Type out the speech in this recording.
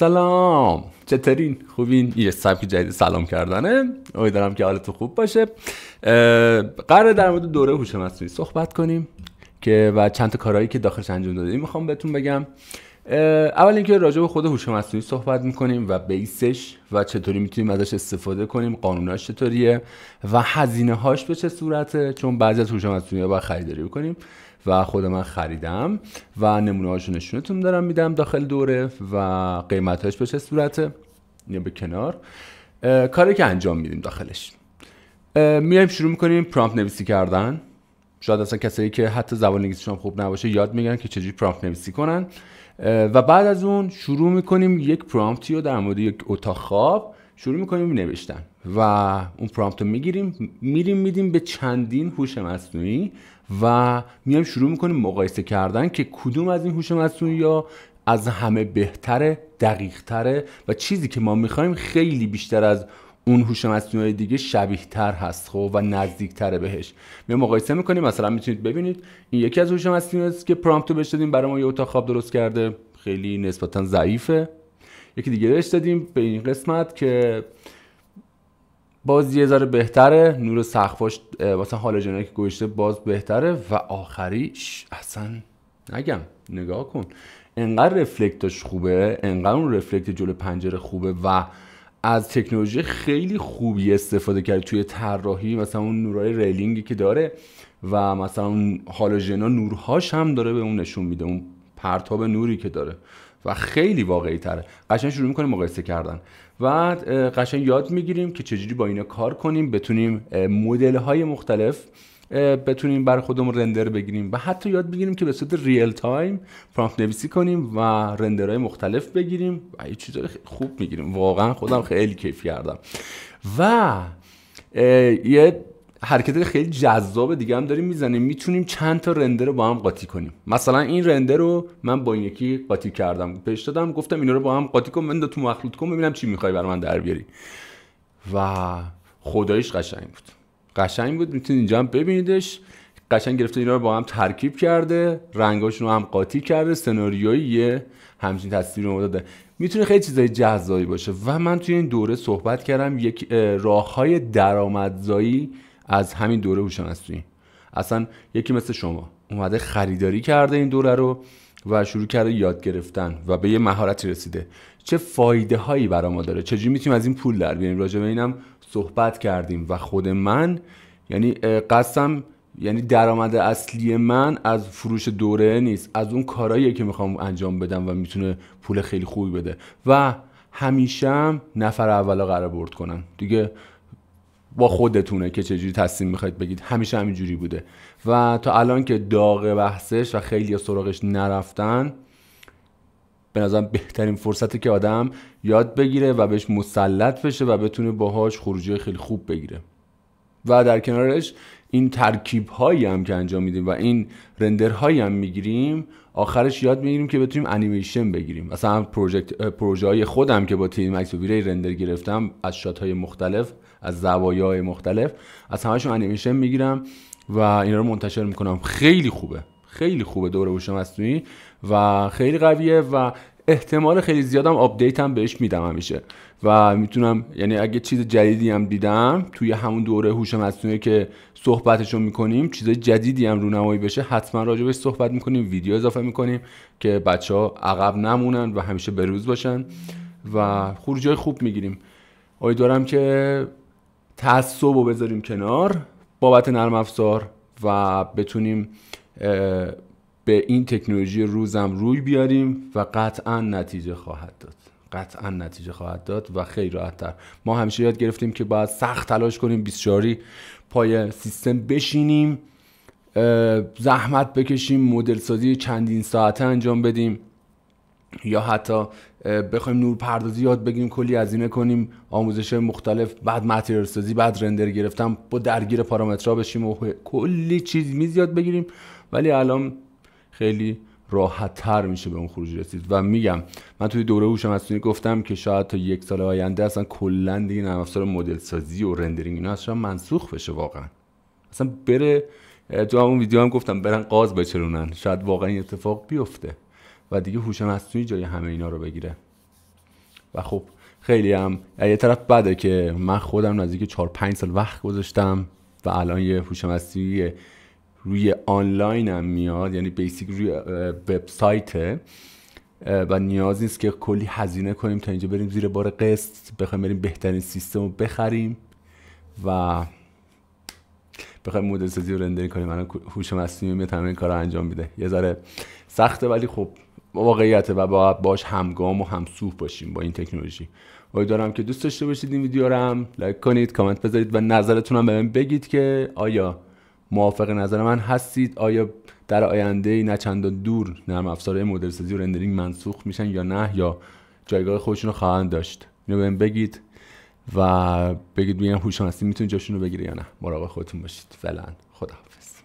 سلام چطورین خوبین یه سبک جدید سلام کردنه امیدوارم که حالتون خوب باشه قرار در مورد دوره هوش مصنوعی صحبت کنیم که و چند تا کارهایی که داخلش انجام دادیم میخوام بهتون بگم اول اینکه راجع به خود هوش مصنوعی صحبت میکنیم و بیسش و چطوری میتونیم ازش استفاده کنیم قانوناش چطوریه و هزینه هاش به چه صورته چون بعضی از هوش مصنوعی باید خریداری بکنیم و خود من خریدم و نمونه هاشو نشونتون دارم میدم داخل دوره و قیمتاش به چه صورته یا به کنار کاری که انجام میدیم داخلش میایم شروع میکنیم پرامپت نویسی کردن شاید اصلا کسایی که حتی زبان انگلیسیشون خوب نباشه یاد میگن که چجوری پرامپت نویسی کنن و بعد از اون شروع میکنیم یک پرامپتی رو در مورد یک اتاق خواب شروع میکنیم نوشتن و اون پرامپت رو میگیریم میریم میدیم به چندین هوش مصنوعی و میایم شروع میکنیم مقایسه کردن که کدوم از این هوش مصنوعی یا از همه بهتره دقیقتره و چیزی که ما میخوایم خیلی بیشتر از اون هوش مصنوعی دیگه شبیه تر هست خب و نزدیک تره بهش می مقایسه میکنیم مثلا میتونید ببینید این یکی از هوش مصنوعی است که پرامپتو بهش دادیم برای ما یه اتاق خواب درست کرده خیلی نسبتا ضعیفه یکی دیگه بهش دادیم به این قسمت که باز یه ذره بهتره نور سقفش مثلا هالوجنایی که گوشته باز بهتره و آخریش اصلا نگم نگاه کن انقدر رفلکتش خوبه انقدر اون رفلکت جلو پنجره خوبه و از تکنولوژی خیلی خوبی استفاده کرد توی طراحی مثلا اون نورای ریلینگی که داره و مثلا اون هالوژنا نورهاش هم داره به اون نشون میده اون پرتاب نوری که داره و خیلی واقعی تره قشنگ شروع میکنیم مقایسه کردن و قشنگ یاد میگیریم که چجوری با اینا کار کنیم بتونیم مدل های مختلف بتونیم برای خودمون رندر بگیریم و حتی یاد بگیریم که به صورت ریل تایم پرامپت نویسی کنیم و رندرهای مختلف بگیریم و یه چیزای خوب میگیریم واقعا خودم خیلی کیف کردم و یه حرکت خیلی جذاب دیگه هم داریم میزنیم میتونیم چند تا رندر رو با هم قاطی کنیم مثلا این رندر رو من با این یکی قاطی کردم پیش دادم گفتم اینا رو با هم قاطی کن من تو مخلوط کنم ببینم چی میخوای برام من در و خدایش قشنگ بود قشنگ بود میتونید اینجا هم ببینیدش قشنگ گرفته اینا رو با هم ترکیب کرده رنگاشون رو هم قاطی کرده سناریویی یه همچین تصویر رو داده میتونه خیلی چیزای جذابی باشه و من توی این دوره صحبت کردم یک راههای درآمدزایی از همین دوره هوش مصنوعی اصلا یکی مثل شما اومده خریداری کرده این دوره رو و شروع کرده یاد گرفتن و به یه مهارتی رسیده چه فایده هایی برای ما داره چجوری میتونیم از این پول در بیاریم راجع به اینم صحبت کردیم و خود من یعنی قسم یعنی درآمد اصلی من از فروش دوره نیست از اون کارهایی که میخوام انجام بدم و میتونه پول خیلی خوبی بده و همیشه هم نفر اولا قرار برد کنن دیگه با خودتونه که چجوری تصمیم میخواید بگید همیشه همینجوری بوده و تا الان که داغ بحثش و خیلی سراغش نرفتن به نظرم بهترین فرصتی که آدم یاد بگیره و بهش مسلط بشه و بتونه باهاش خروجی خیلی خوب بگیره و در کنارش این ترکیب هایی هم که انجام میدیم و این رندر هایی هم میگیریم آخرش یاد میگیریم که بتونیم انیمیشن بگیریم مثلا پروژه های خودم که با تیم مکس ویری رندر گرفتم از شات های مختلف از زوایای های مختلف از همشون انیمیشن میگیرم و اینا رو منتشر میکنم خیلی خوبه خیلی خوبه دوره بوشم و خیلی قویه و احتمال خیلی زیادم آپدیت هم بهش میدم همیشه و میتونم یعنی اگه چیز جدیدی هم دیدم توی همون دوره هوش مصنوعی که صحبتشو میکنیم چیز جدیدی هم رونمایی بشه حتما راجبش صحبت میکنیم ویدیو اضافه میکنیم که بچه ها عقب نمونن و همیشه بروز باشن و خروجای خوب میگیریم امیدوارم که تعصب رو بذاریم کنار بابت نرم افزار و بتونیم به این تکنولوژی روزم روی بیاریم و قطعا نتیجه خواهد داد قطعا نتیجه خواهد داد و خیلی راحتتر ما همیشه یاد گرفتیم که باید سخت تلاش کنیم 24 پای سیستم بشینیم زحمت بکشیم مدل سازی چندین ساعته انجام بدیم یا حتی بخوایم نور پردازی یاد بگیریم کلی هزینه کنیم آموزش مختلف بعد متریال سازی بعد رندر گرفتن با درگیر پارامترها بشیم و کلی چیز میز یاد بگیریم ولی الان خیلی راحت تر میشه به اون خروج رسید و میگم من توی دوره هوش مصنوعی گفتم که شاید تا یک سال آینده اصلا کلا دیگه نرم افزار مدل سازی و رندرینگ اینا اصلا منسوخ بشه واقعا اصلا بره تو اون ویدیو هم گفتم برن قاز بچرونن شاید واقعا این اتفاق بیفته و دیگه هوش مصنوعی جای همه اینا رو بگیره و خب خیلی هم یه طرف بده که من خودم نزدیک 4 5 سال وقت گذاشتم و الان یه هوش مصنوعی روی آنلاین هم میاد یعنی بیسیک روی وبسایت و نیاز نیست که کلی هزینه کنیم تا اینجا بریم زیر بار قسط بخوایم بریم بهترین سیستم رو بخریم و بخوایم مدل سازی رو رندر کنیم من هوش مصنوعی میاد کار رو انجام میده یه ذره سخته ولی خب واقعیته و باید باش همگام و همسوح باشیم با این تکنولوژی دارم که دوست داشته باشید این ویدیو رو هم لایک کنید کامنت بذارید و نظرتون هم به من بگید که آیا موافق نظر من هستید آیا در آینده نه چندان دور نرم افزارهای مدل سازی و رندرینگ منسوخ میشن یا نه یا جایگاه خودشون رو خواهند داشت اینو بهم بگید و بگید ببینم هوش مصنوعی میتونه جاشون رو بگیره یا نه مراقب خودتون باشید فعلا خداحافظ